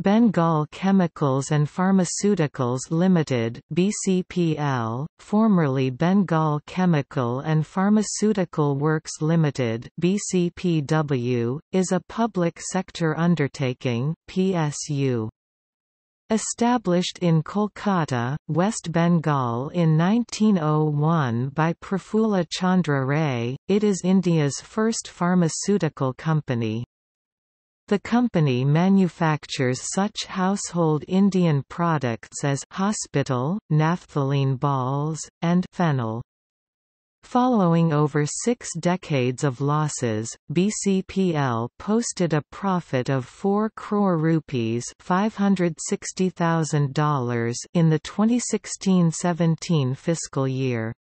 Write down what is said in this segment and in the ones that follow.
Bengal Chemicals and Pharmaceuticals Limited (BCPL), formerly Bengal Chemical and Pharmaceutical Works Limited (BCPW), is a public sector undertaking (PSU). Established in Kolkata, West Bengal in 1901 by Prafula Chandra Ray, it is India's first pharmaceutical company. The company manufactures such household Indian products as hospital, naphthalene balls, and fennel. Following over six decades of losses, BCPL posted a profit of 4 crore rupees $560,000 in the 2016-17 fiscal year.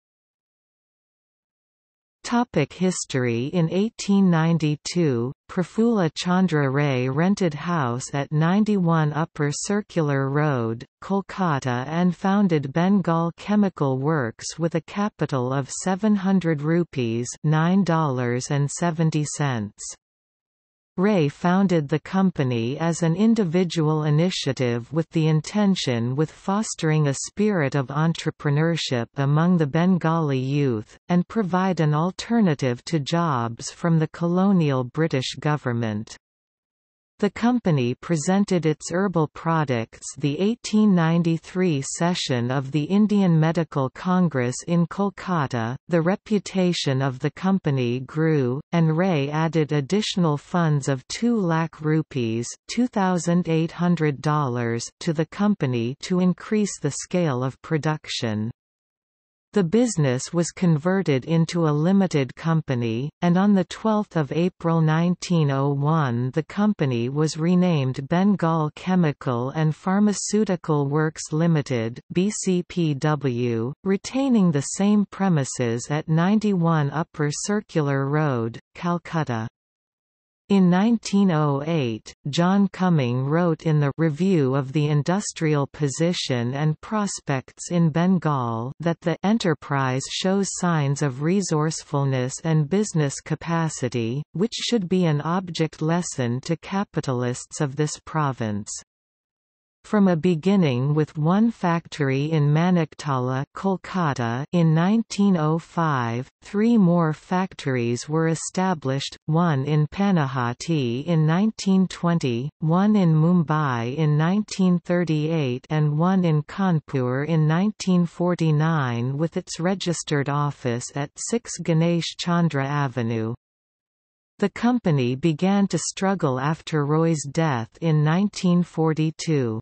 Topic history In 1892, Prafula Chandra Ray rented house at 91 Upper Circular Road, Kolkata and founded Bengal Chemical Works with a capital of 700 rupees $9.70. Ray founded the company as an individual initiative with the intention with fostering a spirit of entrepreneurship among the Bengali youth, and provide an alternative to jobs from the colonial British government. The company presented its herbal products the 1893 session of the Indian Medical Congress in Kolkata. The reputation of the company grew, and Ray added additional funds of 2 lakh rupees $2,800 to the company to increase the scale of production. The business was converted into a limited company, and on 12 April 1901 the company was renamed Bengal Chemical and Pharmaceutical Works Limited BCPW, retaining the same premises at 91 Upper Circular Road, Calcutta. In 1908, John Cumming wrote in the Review of the Industrial Position and Prospects in Bengal that the enterprise shows signs of resourcefulness and business capacity, which should be an object lesson to capitalists of this province. From a beginning with one factory in Maniktala Kolkata in 1905, three more factories were established, one in Panahati in 1920, one in Mumbai in 1938 and one in Kanpur in 1949 with its registered office at 6 Ganesh Chandra Avenue. The company began to struggle after Roy's death in 1942.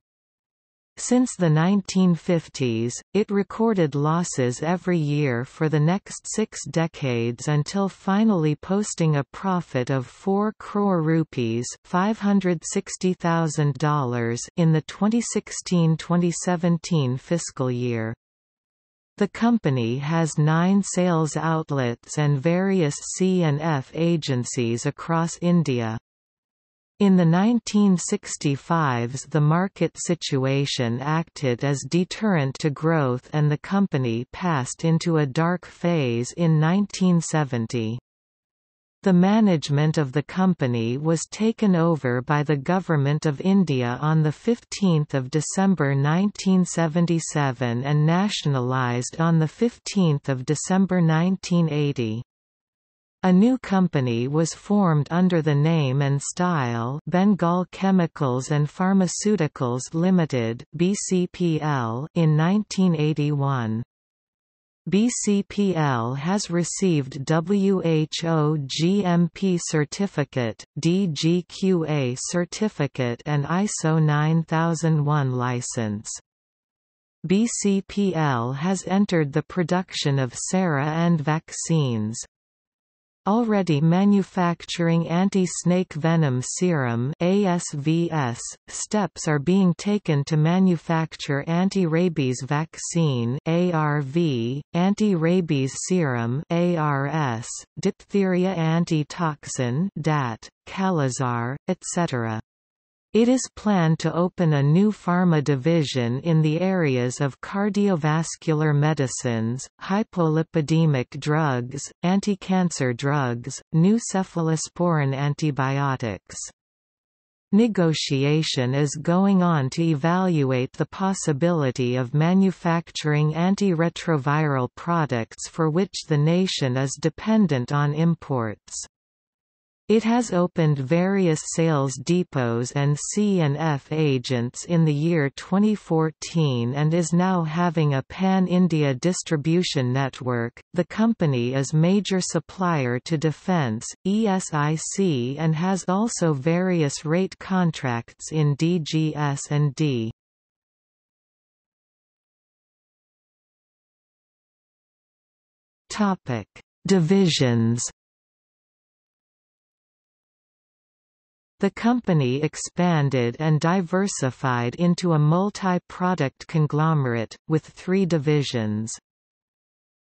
Since the 1950s, it recorded losses every year for the next six decades until finally posting a profit of 4 crore rupees $560,000 in the 2016-2017 fiscal year. The company has nine sales outlets and various C&F agencies across India. In the 1965s the market situation acted as deterrent to growth and the company passed into a dark phase in 1970. The management of the company was taken over by the Government of India on 15 December 1977 and nationalised on 15 December 1980. A new company was formed under the name and style Bengal Chemicals and Pharmaceuticals Limited (BCPL) in 1981. BCPL has received WHO GMP certificate, DGQA certificate and ISO 9001 license. BCPL has entered the production of sera and vaccines already manufacturing anti-snake venom serum ASVS, steps are being taken to manufacture anti-rabies vaccine ARV, anti-rabies serum ARS, diphtheria antitoxin DAT, Calazar, etc. It is planned to open a new pharma division in the areas of cardiovascular medicines, hypolipidemic drugs, anti-cancer drugs, new cephalosporin antibiotics. Negotiation is going on to evaluate the possibility of manufacturing antiretroviral products for which the nation is dependent on imports. It has opened various sales depots and C&F agents in the year 2014 and is now having a pan-India distribution network. The company is major supplier to defense, ESIC and has also various rate contracts in DGS and D. Topic: Divisions The company expanded and diversified into a multi-product conglomerate, with three divisions.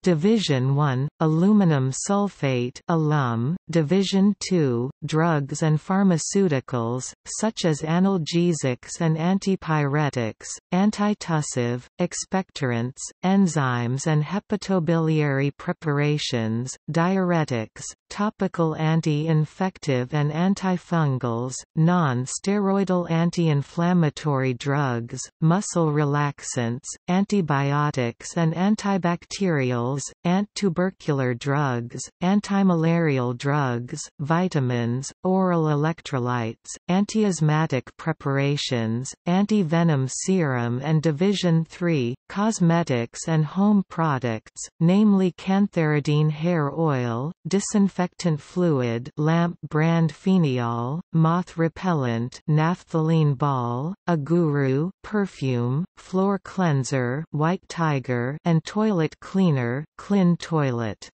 Division 1, aluminum sulfate alum, Division 2, drugs and pharmaceuticals, such as analgesics and antipyretics, antitussive, expectorants, enzymes and hepatobiliary preparations, diuretics, topical anti-infective and antifungals, non-steroidal anti-inflammatory drugs, muscle relaxants, antibiotics and antibacterial pills, antitubercular drugs, antimalarial drugs, vitamins, oral electrolytes, antiasthmatic preparations, antivenom serum and Division III, cosmetics and home products, namely cantharidine hair oil, disinfectant fluid lamp brand phenol, moth repellent naphthalene ball, aguru, perfume, floor cleanser white tiger and toilet cleaner Clean toilet